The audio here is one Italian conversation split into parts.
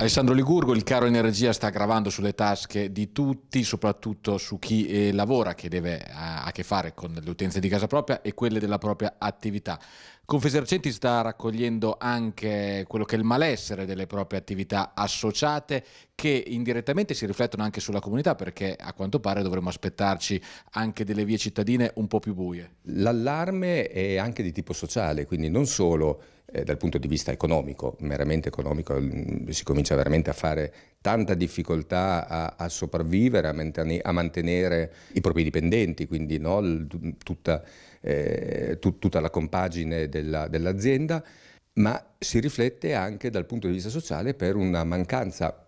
Alessandro Ligurgo, il caro energia sta gravando sulle tasche di tutti, soprattutto su chi eh, lavora, che deve, ha a che fare con le utenze di casa propria e quelle della propria attività. Confesercenti sta raccogliendo anche quello che è il malessere delle proprie attività associate che indirettamente si riflettono anche sulla comunità perché a quanto pare dovremmo aspettarci anche delle vie cittadine un po' più buie. L'allarme è anche di tipo sociale, quindi non solo eh, dal punto di vista economico, meramente economico, mm, si comincia veramente a fare tanta difficoltà a, a sopravvivere, a, mantenere, a mantenere i propri dipendenti, quindi no, l, tutta, eh, tut, tutta, la compagine della, dell'azienda, ma si riflette anche dal punto di vista sociale per una mancanza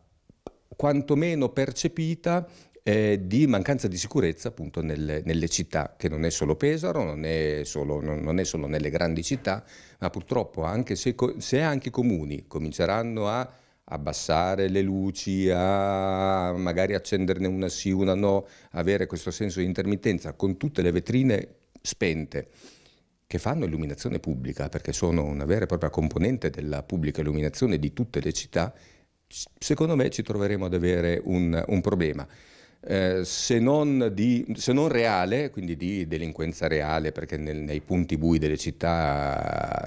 quantomeno percepita eh, di mancanza di sicurezza appunto nelle, nelle, città, che non è solo Pesaro, non è solo, non, non è solo nelle grandi città, ma purtroppo anche se, se anche i comuni cominceranno a abbassare le luci, a magari accenderne una sì, una no, avere questo senso di intermittenza con tutte le vetrine spente che fanno illuminazione pubblica perché sono una vera e propria componente della pubblica illuminazione di tutte le città, secondo me ci troveremo ad avere un, un problema. Eh, se, non di, se, non reale, quindi di delinquenza reale, perché nel, nei punti bui delle città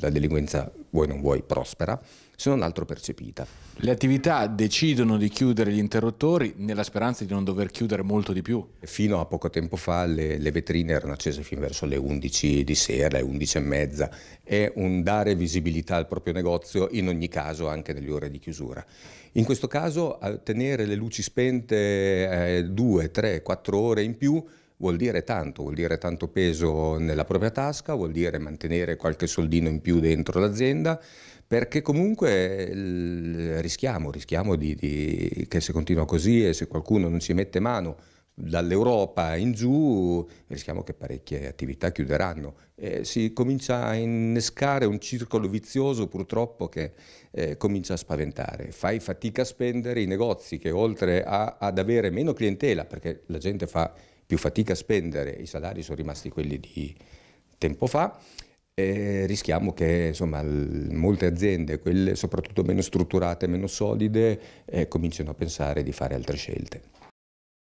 la delinquenza vuoi non vuoi, prospera, se non altro percepita. Le attività decidono di chiudere gli interruttori nella speranza di non dover chiudere molto di più. Fino a poco tempo fa le, le vetrine erano accese fin verso le 11 di sera, le 11 e mezza. È un dare visibilità al proprio negozio, in ogni caso anche nelle ore di chiusura. In questo caso tenere le luci spente 2, 3, 4 ore in più vuol dire tanto, vuol dire tanto peso nella propria tasca, vuol dire mantenere qualche soldino in più dentro l'azienda, perché comunque eh, rischiamo, rischiamo di, di, che se continua così e se qualcuno non ci mette mano dall'Europa in giù, rischiamo che parecchie attività chiuderanno. E si comincia a innescare un circolo vizioso purtroppo che eh, comincia a spaventare. Fai fatica a spendere i negozi che oltre a, ad avere meno clientela, perché la gente fa più fatica a spendere, i salari sono rimasti quelli di tempo fa, e rischiamo che insomma, molte aziende, quelle soprattutto meno strutturate, meno solide, eh, cominciano a pensare di fare altre scelte.